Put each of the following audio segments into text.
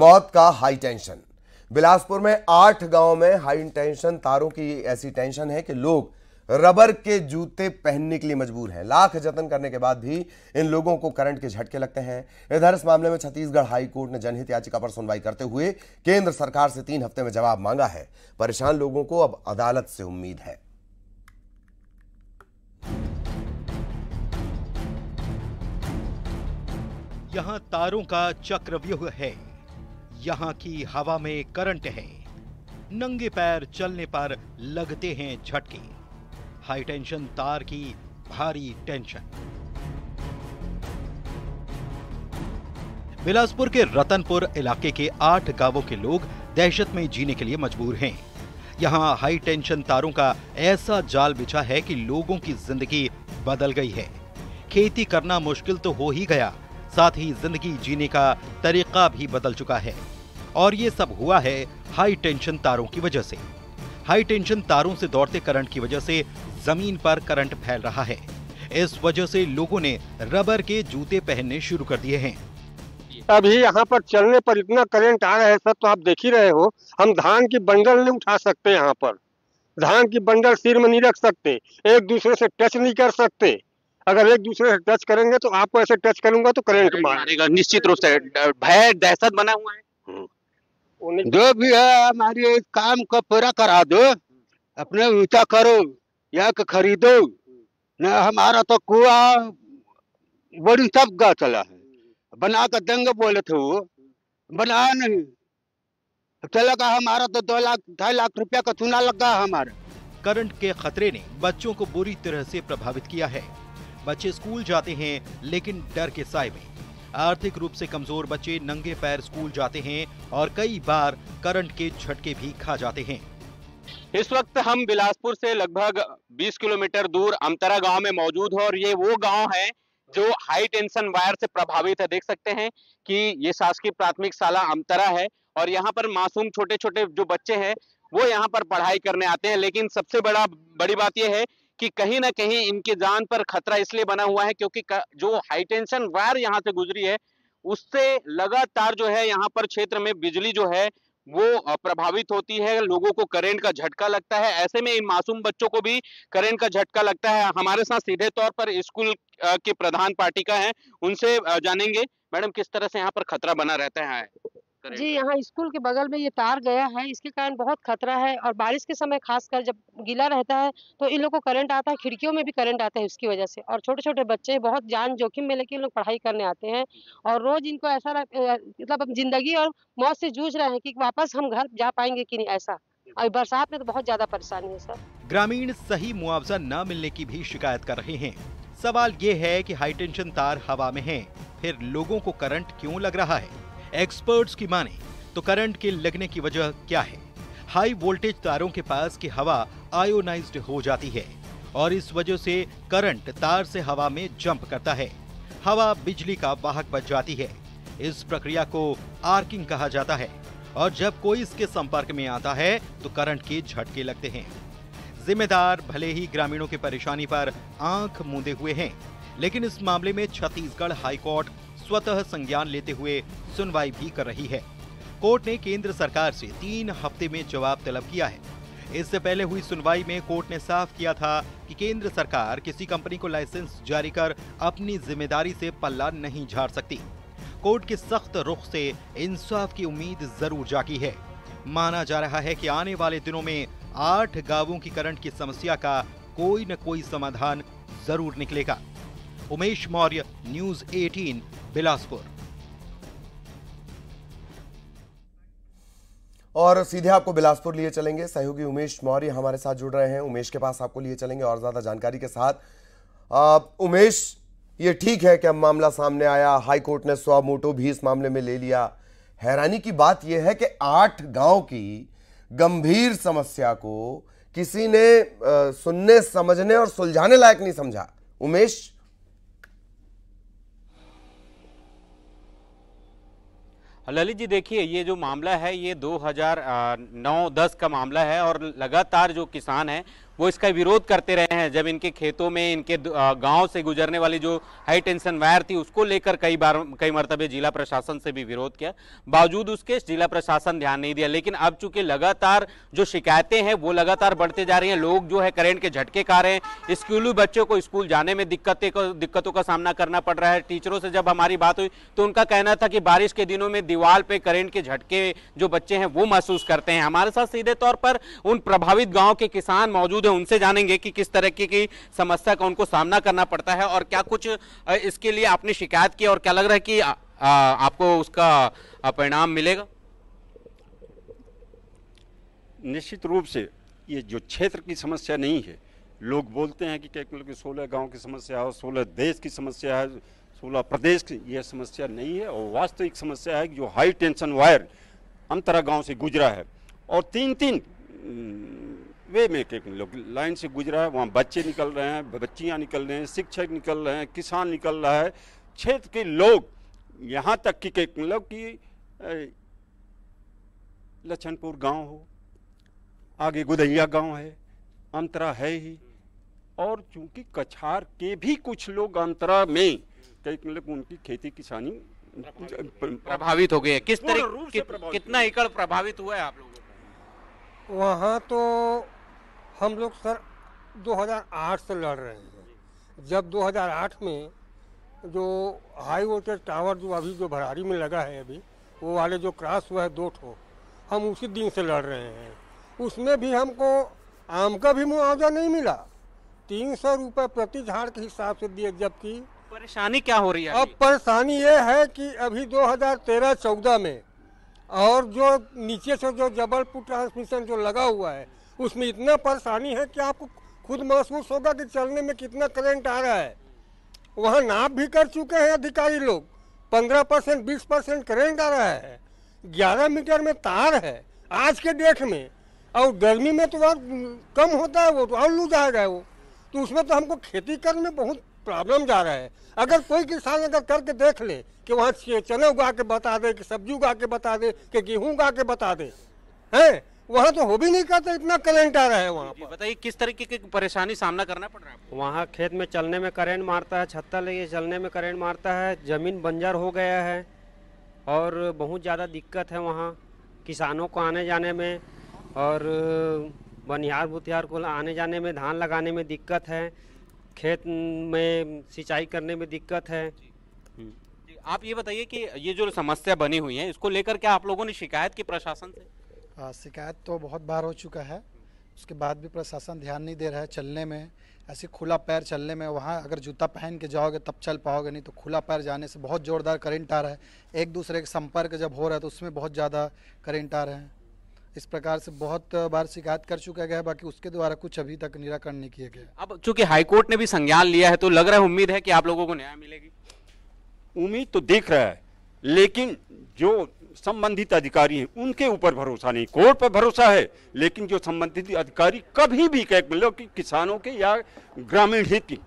मौत का high tension Bilaspur में आठ गांव में हाई टेंशन तारों की ऐसी टेंशन है कि लोग रबर के जूते पहनने के लिए मजबूर हैं लाख जतन करने के बाद भी इन लोगों को करंट के झटके लगते हैं इधर इस मामले में छत्तीसगढ़ हाई कोर्ट ने जनहित याचिका पर सुनवाई करते हुए केंद्र सरकार से तीन हफ्ते में जवाब मांगा है परेशान लोगों को अब अदालत से उम्मीद है यहां तारों का चक्रव्यूह है यहाँ की हवा में करंट है नंगे पैर चलने पर लगते हैं झटके हाई टेंशन तार की भारी टेंशन बिलासपुर के रतनपुर इलाके के आठ गांवों के लोग दहशत में जीने के लिए मजबूर हैं यहाँ हाई टेंशन तारों का ऐसा जाल बिछा है कि लोगों की जिंदगी बदल गई है खेती करना मुश्किल तो हो ही गया साथ ही जिंदगी जीने का तरीका भी बदल चुका है और ये सब हुआ है हाई टेंशन तारों की वजह से हाई टेंशन तारों से दौड़ते करंट की वजह से जमीन पर करंट फैल रहा है इस वजह से लोगों ने रबर के जूते पहनने शुरू कर दिए हैं अभी यहाँ पर चलने पर इतना करंट आ रहा है सब तो आप देख ही रहे हो हम धान की बंडल नहीं उठा सकते यहाँ पर धान की बंडल सिर में नहीं रख सकते एक दूसरे से टच नहीं कर सकते अगर एक दूसरे से टच करेंगे तो आपको ऐसे टच करूंगा तो करेंट मारेगा निश्चित रूप से भय दहशत बना हुआ है हम्म। जो भी है हमारे काम को पूरा करा दो अपने ऊंचा करो या खरीदो न हमारा तो कुआ बड़ी सब गा चला है बना कर देंगे बोले थे वो बना नहीं चला का हमारा तो दो लाख ढाई लाख रुपया का चूना लग गया हमारा करंट के खतरे ने बच्चों को बुरी तरह से प्रभावित किया है बच्चे स्कूल जाते हैं लेकिन डर के साय में आर्थिक रूप से कमजोर बच्चे नंगे पैर स्कूल जाते हैं और कई बार करंट के झटके भी खा जाते हैं इस वक्त हम बिलासपुर से लगभग 20 किलोमीटर दूर अमतरा गांव में मौजूद है और ये वो गांव है जो हाई टेंशन वायर से प्रभावित है देख सकते हैं कि ये शासकीय प्राथमिक शाला अमतरा है और यहाँ पर मासूम छोटे छोटे जो बच्चे हैं वो यहाँ पर पढ़ाई करने आते हैं लेकिन सबसे बड़ा बड़ी बात यह है कि कहीं ना कहीं इनकी जान पर खतरा इसलिए बना हुआ है क्योंकि जो हाई टेंशन वायर यहाँ से गुजरी है उससे लगातार जो है यहाँ पर क्षेत्र में बिजली जो है वो प्रभावित होती है लोगों को करंट का झटका लगता है ऐसे में इन मासूम बच्चों को भी करंट का झटका लगता है हमारे साथ सीधे तौर पर स्कूल के प्रधान पार्टी का है उनसे जानेंगे मैडम किस तरह से यहाँ पर खतरा बना रहता है जी यहाँ स्कूल के बगल में ये तार गया है इसके कारण बहुत खतरा है और बारिश के समय खासकर जब गीला रहता है तो इन लोग को करंट आता है खिड़कियों में भी करंट आता है उसकी वजह से और छोटे छोटे बच्चे बहुत जान जोखिम में लेके इन लोग पढ़ाई करने आते हैं और रोज इनको ऐसा मतलब जिंदगी और मौत से जूझ रहे हैं की वापस हम घर जा पाएंगे की नहीं ऐसा और बरसात में तो बहुत ज्यादा परेशानी है सर ग्रामीण सही मुआवजा न मिलने की भी शिकायत कर रहे हैं सवाल ये है कि टेंशन तार हवा में है फिर लोगों को करंट क्यों लग रहा है एक्सपर्ट्स की माने तो करंट के लगने की वजह क्या है हाई वोल्टेज तारों के पास की हवा आयोनाइज्ड हो जाती है और इस वजह से करंट तार से हवा में जंप करता है हवा बिजली का वाहक बच जाती है इस प्रक्रिया को आर्किंग कहा जाता है और जब कोई इसके संपर्क में आता है तो करंट के झटके लगते हैं जिम्मेदार भले ही ग्रामीणों की परेशानी पर आंख मूंदे हुए हैं लेकिन इस मामले में छत्तीसगढ़ हाईकोर्ट स्वतः संज्ञान लेते हुए सुनवाई भी कर रही है कोर्ट ने केंद्र सरकार से तीन हफ्ते में जवाब तलब किया है इससे पहले हुई सुनवाई में कोर्ट ने साफ किया था कि केंद्र सरकार किसी कंपनी को लाइसेंस जारी कर अपनी जिम्मेदारी से पल्ला नहीं झाड़ सकती कोर्ट के सख्त रुख से इंसाफ की उम्मीद जरूर जागी है माना जा रहा है कि आने वाले दिनों में आठ गांवों की करंट की समस्या का कोई न कोई समाधान जरूर निकलेगा उमेश मौर्य न्यूज 18 बिलासपुर और सीधे आपको बिलासपुर लिए चलेंगे सहयोगी उमेश मौर्य हमारे साथ जुड़ रहे हैं उमेश के पास आपको लिए चलेंगे और ज्यादा जानकारी के साथ आप उमेश ये ठीक है कि अब मामला सामने आया हाई कोर्ट ने स्वा मोटो भी इस मामले में ले लिया हैरानी की बात यह है कि आठ गांव की गंभीर समस्या को किसी ने आ, सुनने समझने और सुलझाने लायक नहीं समझा उमेश ललित जी देखिए ये जो मामला है ये 2009-10 का मामला है और लगातार जो किसान हैं वो इसका विरोध करते रहे हैं जब इनके खेतों में इनके गांव से गुजरने वाली जो हाई टेंशन वायर थी उसको लेकर कई बार कई मरतबे जिला प्रशासन से भी विरोध किया बावजूद उसके जिला प्रशासन ध्यान नहीं दिया लेकिन अब चूंकि लगातार जो शिकायतें हैं वो लगातार बढ़ते जा रही हैं लोग जो है करेंट के झटके खा रहे हैं स्कूली बच्चों को स्कूल जाने में दिक्कतें दिक्कतों का सामना करना पड़ रहा है टीचरों से जब हमारी बात हुई तो उनका कहना था कि बारिश के दिनों में दीवार पे करेंट के झटके जो बच्चे हैं वो महसूस करते हैं हमारे साथ सीधे तौर पर उन प्रभावित गाँव के किसान मौजूद हैं उनसे जानेंगे कि किस तरह की, समस्या का उनको सामना करना पड़ता है और क्या कुछ इसके लिए आपने शिकायत की और क्या लग रहा है कि आ, आ, आपको उसका परिणाम मिलेगा निश्चित रूप से ये जो क्षेत्र की समस्या नहीं है लोग बोलते हैं कि क्या मतलब सोलह गांव की समस्या है सोलह देश की समस्या है सोलह प्रदेश की यह समस्या नहीं है और वास्तविक समस्या है जो हाई टेंशन वायर अंतरा गांव से गुजरा है और तीन तीन वे में के लाइन से गुजरा है वहाँ बच्चे निकल रहे हैं बच्चियाँ निकल रहे हैं शिक्षक निकल रहे हैं किसान निकल रहा है क्षेत्र के लोग यहाँ तक कि मतलब कि लछनपुर गांव हो आगे गुदैया गांव है अंतरा है ही और चूंकि कछार के भी कुछ लोग अंतरा में कई मतलब उनकी खेती किसानी प्रभावित हो गई है किस तरह कि, कितना एकड़ प्रभावित हुआ है आप लोगों को वहाँ तो हम लोग सर 2008 से लड़ रहे हैं जब 2008 में जो हाई वोल्टेज टावर जो अभी जो भरारी में लगा है अभी वो वाले जो क्रॉस हुआ है दो ठो हम उसी दिन से लड़ रहे हैं उसमें भी हमको आम का भी मुआवजा नहीं मिला तीन सौ रुपये प्रति झाड़ के हिसाब से दिए जबकि परेशानी क्या हो रही है अब परेशानी ये है कि अभी 2013-14 में और जो नीचे से जो जबलपुर ट्रांसमिशन जो लगा हुआ है उसमें इतना परेशानी है कि आपको खुद महसूस होगा कि चलने में कितना करंट आ रहा है वहाँ नाप भी कर चुके हैं अधिकारी लोग पंद्रह परसेंट बीस परसेंट करेंट आ रहा है ग्यारह मीटर में तार है आज के डेट में और गर्मी में तो और कम होता है वो तो और लू जाएगा वो तो उसमें तो हमको खेती करने बहुत प्रॉब्लम जा रहा है अगर कोई किसान अगर करके देख ले कि वहाँ चने उगा के बता दे कि सब्जी उगा के बता दे कि गेहूँ उगा के बता दे हैं वहाँ तो हो भी नहीं करता इतना करंट आ रहा है वहाँ पर बताइए किस तरीके की परेशानी सामना करना पड़ रहा है वहाँ खेत में चलने में करंट मारता है छत्ता लेके चलने में करेंट मारता है जमीन बंजर हो गया है और बहुत ज़्यादा दिक्कत है वहाँ किसानों को आने जाने में और बनिहार बुतिहार को आने जाने में धान लगाने में दिक्कत है खेत में सिंचाई करने में दिक्कत है आप ये बताइए कि ये जो समस्या बनी हुई है इसको लेकर क्या आप लोगों ने शिकायत की प्रशासन से शिकायत तो बहुत बार हो चुका है उसके बाद भी प्रशासन ध्यान नहीं दे रहा है चलने में ऐसे खुला पैर चलने में वहाँ अगर जूता पहन के जाओगे तब चल पाओगे नहीं तो खुला पैर जाने से बहुत ज़ोरदार करंट आ रहा है एक दूसरे के संपर्क जब हो रहा है तो उसमें बहुत ज़्यादा करंट आ रहे हैं इस प्रकार से बहुत बार शिकायत कर चुका गया है बाकी उसके द्वारा कुछ अभी तक निराकरण नहीं किया गया अब चूंकि हाईकोर्ट ने भी संज्ञान लिया है तो लग रहा है उम्मीद है कि आप लोगों को न्याय मिलेगी उम्मीद तो दिख रहा है लेकिन जो संबंधित अधिकारी हैं उनके ऊपर भरोसा नहीं कोर्ट पर भरोसा है लेकिन जो संबंधित अधिकारी कभी भी कह मतलब कि किसानों के या ग्रामीण हित की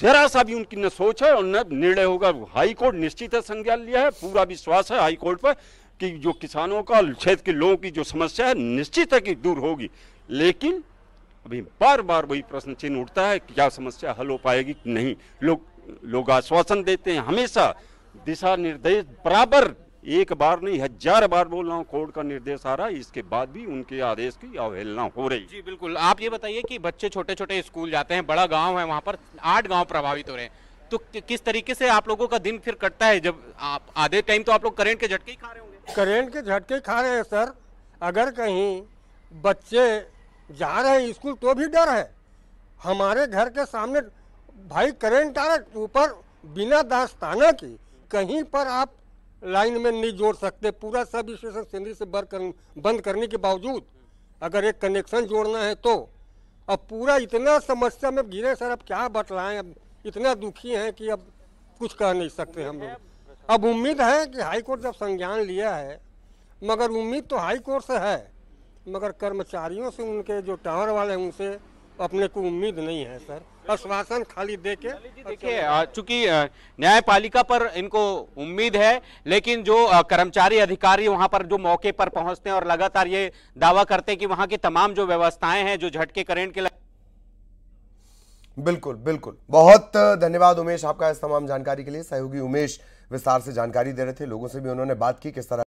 जरा सा भी उनकी न सोच है और न निर्णय होगा हाई कोर्ट निश्चित है संज्ञान लिया है पूरा विश्वास है हाई कोर्ट पर कि जो किसानों का क्षेत्र के लोगों की जो समस्या है निश्चित है कि दूर होगी लेकिन अभी बार बार वही प्रश्न चिन्ह उठता है कि क्या समस्या हल हो पाएगी कि नहीं लोग लोग आश्वासन देते हैं हमेशा दिशा निर्देश बराबर एक बार नहीं हजार बार बोल रहा हूँ कोर्ट का निर्देश आ रहा है इसके बाद भी उनके आदेश की अवहेलना हो रही जी बिल्कुल आप ये बताइए कि बच्चे छोटे छोटे स्कूल जाते हैं बड़ा गांव है वहाँ पर आठ गांव प्रभावित हो रहे हैं तो कि किस तरीके से आप लोगों का दिन फिर कटता है जब आप आधे टाइम तो आप लोग करेंट के झटके ही खा रहे होंगे करेंट के झटके खा रहे हैं सर अगर कहीं बच्चे जा रहे हैं स्कूल तो भी डर है हमारे घर के सामने भाई करेंट आ रहा ऊपर बिना दास्ताना की कहीं पर आप लाइन में नहीं जोड़ सकते पूरा सब स्टेशन सिंधी से बर कर, बंद करने के बावजूद अगर एक कनेक्शन जोड़ना है तो अब पूरा इतना समस्या में गिरे सर अब क्या बतलाएं अब इतना दुखी हैं कि अब कुछ कह नहीं सकते हम लोग अब उम्मीद है कि हाईकोर्ट जब संज्ञान लिया है मगर उम्मीद तो हाईकोर्ट से है मगर कर्मचारियों से उनके जो टावर वाले हैं उनसे अपने को उम्मीद नहीं है सर आश्वासन खाली दे के देखिए चूंकि न्यायपालिका पर इनको उम्मीद है लेकिन जो कर्मचारी अधिकारी वहां पर जो मौके पर पहुंचते हैं और लगातार ये दावा करते हैं कि वहां की तमाम जो व्यवस्थाएं हैं जो झटके करेंट के लग... बिल्कुल बिल्कुल बहुत धन्यवाद उमेश आपका इस तमाम जानकारी के लिए सहयोगी उमेश विस्तार से जानकारी दे रहे थे लोगों से भी उन्होंने बात की किस तरह